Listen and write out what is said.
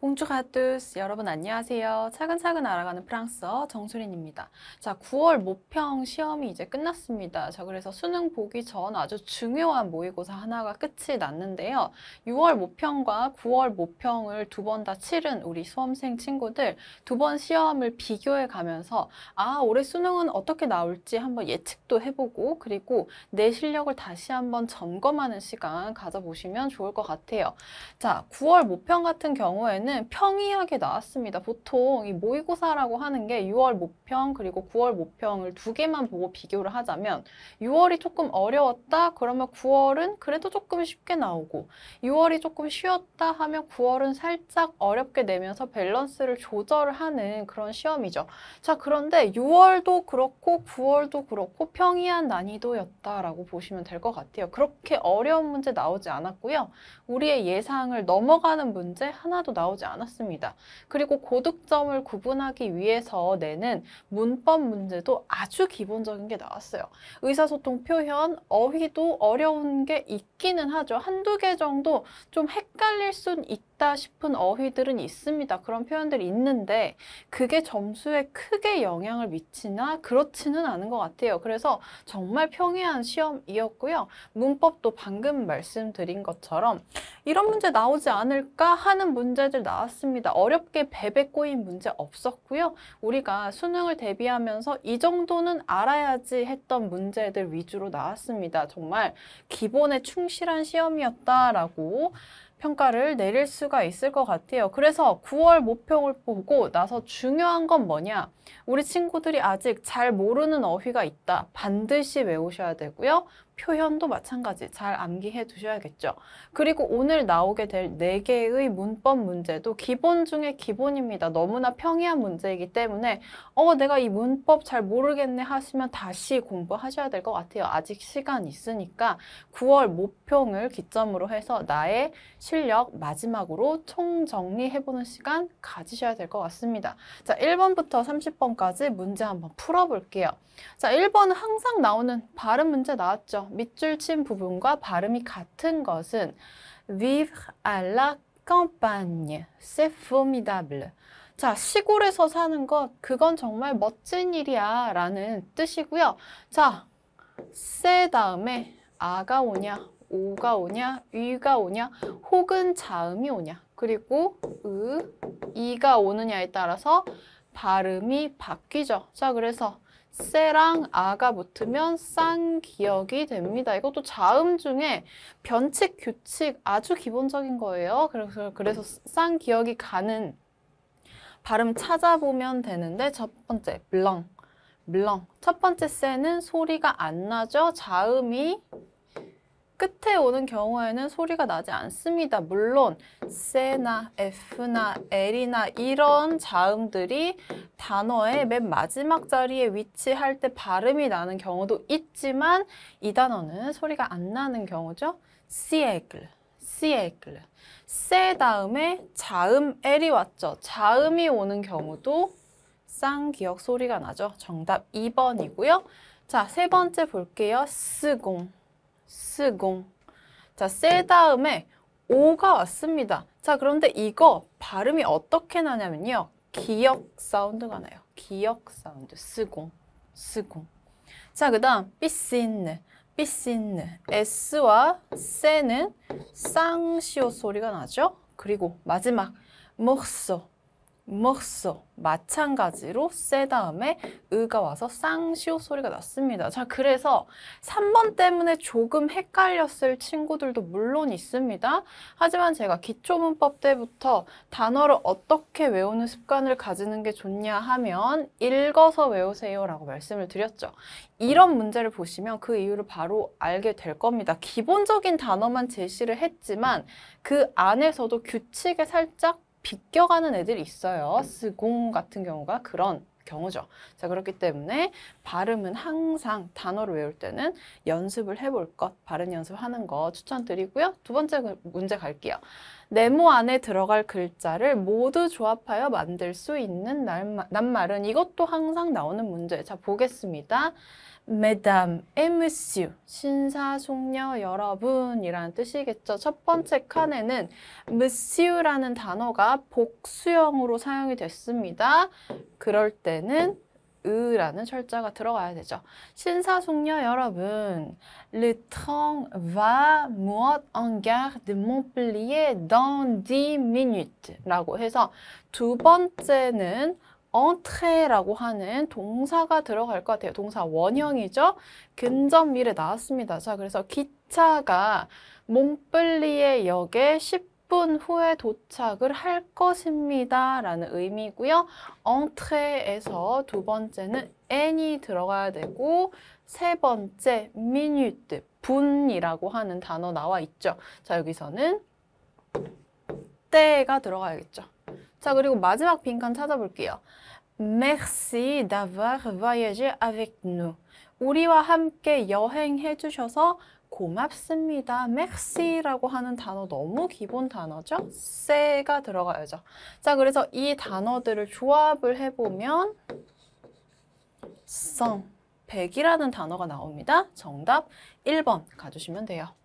봉주가뚜스 여러분 안녕하세요. 차근차근 알아가는 프랑스어 정소린입니다. 자, 9월 모평 시험이 이제 끝났습니다. 자, 그래서 수능 보기 전 아주 중요한 모의고사 하나가 끝이 났는데요. 6월 모평과 9월 모평을 두 번 다 치른 우리 수험생 친구들 두 번 시험을 비교해 가면서 아, 올해 수능은 어떻게 나올지 한번 예측도 해보고 그리고 내 실력을 다시 한번 점검하는 시간 가져보시면 좋을 것 같아요. 자, 9월 모평 같은 경우에는 보면은 평이하게 나왔습니다. 보통 이 모의고사라고 하는 게 6월 모평 그리고 9월 모평을 두 개만 보고 비교를 하자면 6월이 조금 어려웠다 그러면 9월은 그래도 조금 쉽게 나오고 6월이 조금 쉬웠다 하면 9월은 살짝 어렵게 내면서 밸런스를 조절하는 그런 시험이죠. 자 그런데 6월도 그렇고 9월도 그렇고 평이한 난이도였다라고 보시면 될 것 같아요. 그렇게 어려운 문제 나오지 않았고요. 우리의 예상을 넘어가는 문제 하나도 나오지 나오지 않았습니다. 그리고 고득점을 구분하기 위해서 내는 문법 문제도 아주 기본적인 게 나왔어요. 의사소통 표현, 어휘도 어려운 게 있기는 하죠. 한두 개 정도 좀 헷갈릴 순 있. 있다 싶은 어휘들은 있습니다. 그런 표현들이 있는데 그게 점수에 크게 영향을 미치나 그렇지는 않은 것 같아요. 그래서 정말 평이한 시험이었고요. 문법도 방금 말씀드린 것처럼 이런 문제 나오지 않을까 하는 문제들 나왔습니다. 어렵게 베베 꼬인 문제 없었고요. 우리가 수능을 대비하면서 이 정도는 알아야지 했던 문제들 위주로 나왔습니다. 정말 기본에 충실한 시험이었다라고 평가를 내릴 수가 있을 것 같아요. 그래서 9월 모평을 보고 나서 중요한 건 뭐냐? 우리 친구들이 아직 잘 모르는 어휘가 있다. 반드시 외우셔야 되고요. 표현도 마찬가지 잘 암기해 두셔야겠죠. 그리고 오늘 나오게 될 네 개의 문법 문제도 기본 중에 기본입니다. 너무나 평이한 문제이기 때문에 어 내가 이 문법 잘 모르겠네 하시면 다시 공부하셔야 될 것 같아요. 아직 시간 있으니까 9월 모평을 기점으로 해서 나의 실력 마지막으로 총정리해보는 시간 가지셔야 될 것 같습니다. 자, 1번부터 30번까지 문제 한번 풀어볼게요. 자, 1번은 항상 나오는 발음 문제 나왔죠. 밑줄 친 부분과 발음이 같은 것은 vivre à la campagne, c'est formidable. 자, 시골에서 사는 것, 그건 정말 멋진 일이야 라는 뜻이고요. 자, 세 다음에 아가 오냐, 오가 오냐, 위가 오냐, 혹은 자음이 오냐, 그리고 으, 이가 오느냐에 따라서 발음이 바뀌죠. 자, 그래서 세랑 아가 붙으면 쌍기역이 됩니다. 이것도 자음 중에 변칙, 규칙 아주 기본적인 거예요. 그래서, 그래서 쌍기역이 가는 발음 찾아보면 되는데 첫 번째 블렁, 블렁 첫 번째 세는 소리가 안 나죠. 자음이 끝에 오는 경우에는 소리가 나지 않습니다. 물론 세나 F나 L이나 이런 자음들이 단어의 네. 맨 마지막 자리에 위치할 때 발음이 나는 경우도 있지만 이 단어는 소리가 안 나는 경우죠. siècle, siècle. 세 다음에 자음 L이 왔죠. 자음이 오는 경우도 쌍기역 소리가 나죠. 정답 2번이고요. 자, 세 번째 볼게요. 스공, 스공. 자, 세 다음에 오가 왔습니다. 자, 그런데 이거 발음이 어떻게 나냐면요. 기역 사운드가 나요. 기역 사운드. 스공. 스공. 자, 그 다음 삐신느. 삐신느. S와 세는 쌍시오 소리가 나죠. 그리고 마지막 목소. 먹소 마찬가지로 세 다음에 으가 와서 쌍시옷 소리가 났습니다. 자 그래서 3번 때문에 조금 헷갈렸을 친구들도 물론 있습니다. 하지만 제가 기초문법 때부터 단어를 어떻게 외우는 습관을 가지는 게 좋냐 하면 읽어서 외우세요 라고 말씀을 드렸죠. 이런 문제를 보시면 그 이유를 바로 알게 될 겁니다. 기본적인 단어만 제시를 했지만 그 안에서도 규칙에 살짝 비껴가는 애들이 있어요. 스공 같은 경우가 그런 경우죠. 자, 그렇기 때문에 발음은 항상 단어를 외울 때는 연습을 해볼 것, 발음 연습하는 거 추천드리고요. 두 번째 문제 갈게요. 네모 안에 들어갈 글자를 모두 조합하여 만들 수 있는 낱말은 이것도 항상 나오는 문제. 자, 보겠습니다. 메담, 에무슈, 신사숙녀 여러분이라는 뜻이겠죠. 첫 번째 칸에는 무슈라는 단어가 복수형으로 사용이 됐습니다. 그럴 때는 으라는 철자가 들어가야 되죠. 신사숙녀 여러분, le train va muot en gare de Montpellier dans 10 minutes 라고 해서 두 번째는 entre라고 하는 동사가 들어갈 것 같아요. 동사 원형이죠. 근접 미래 나왔습니다. 자, 그래서 기차가 몽블리에 역에 10 10분 후에 도착을 할 것입니다. 라는 의미고요. entré에서 두 번째는 n이 들어가야 되고 세 번째 minute, 분이라고 하는 단어 나와 있죠. 자, 여기서는 때가 들어가야겠죠. 자, 그리고 마지막 빈칸 찾아볼게요. Merci d'avoir voyagé avec nous. 우리와 함께 여행해 주셔서 고맙습니다. 맥시라고 하는 단어 너무 기본 단어죠? 세가 들어가야죠. 자, 그래서 이 단어들을 조합을 해보면 성, 백이라는 단어가 나옵니다. 정답 1번 가주시면 돼요.